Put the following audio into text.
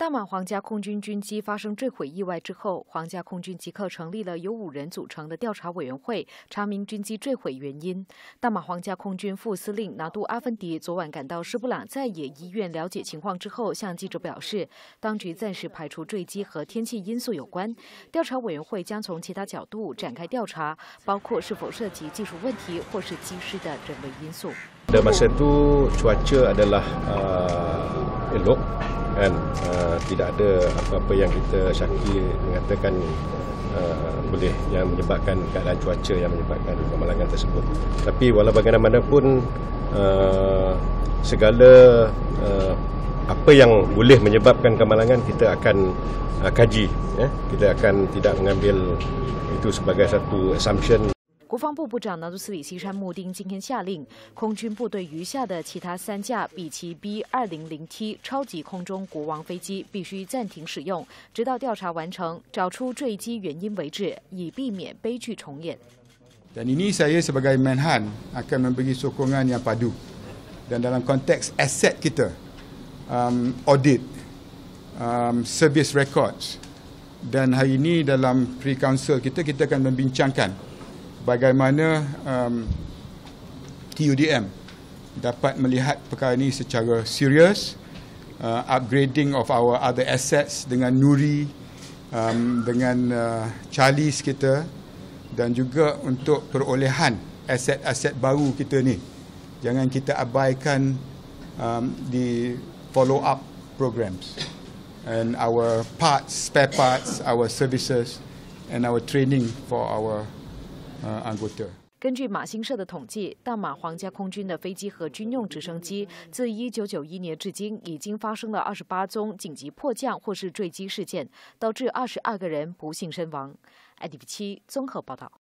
大马皇家空军军机发生坠毁意外之后，皇家空军即刻成立了由五人组成的调查委员会，查明军机坠毁原因。大马皇家空军副司令拿杜阿芬迪昨晚赶到施布朗在野医院了解情况之后，向记者表示，当局暂时排除坠机和天气因素有关，调查委员会将从其他角度展开调查，包括是否涉及技术问题或是机师的人为因素。adalah，e o kan uh, tidak ada apa-apa yang kita syaki mengatakan uh, boleh yang menyebabkan keadaan cuaca yang menyebabkan kemalangan tersebut tapi walau bagaimanapun uh, segala uh, apa yang boleh menyebabkan kemalangan kita akan uh, kaji ya? kita akan tidak mengambil itu sebagai satu assumption 国防部部长纳杜斯里西山穆丁今天下令，空军部队余下的其他三架比奇 B 二零零 T 超级空中国王飞机必须暂停使用，直到调查完成，找出坠机原因为止，以避免悲剧重演。Dan ini saya sebagai m e n t e r akan memberi sokongan yang padu dan dalam konteks aset kita audit service records dan hari ini dalam pre council kita kita akan membincangkan. bagaimana um, TUDM dapat melihat perkara ini secara serius uh, upgrading of our other assets dengan Nuri um, dengan uh, Charlie's kita dan juga untuk perolehan aset-aset baru kita ni jangan kita abaikan um, di follow up programs and our parts spare parts our services and our training for our 根据马新社的统计，大马皇家空军的飞机和军用直升机自1991年至今，已经发生了28宗紧急迫降或是坠机事件，导致22个人不幸身亡。IDV 七综合报道。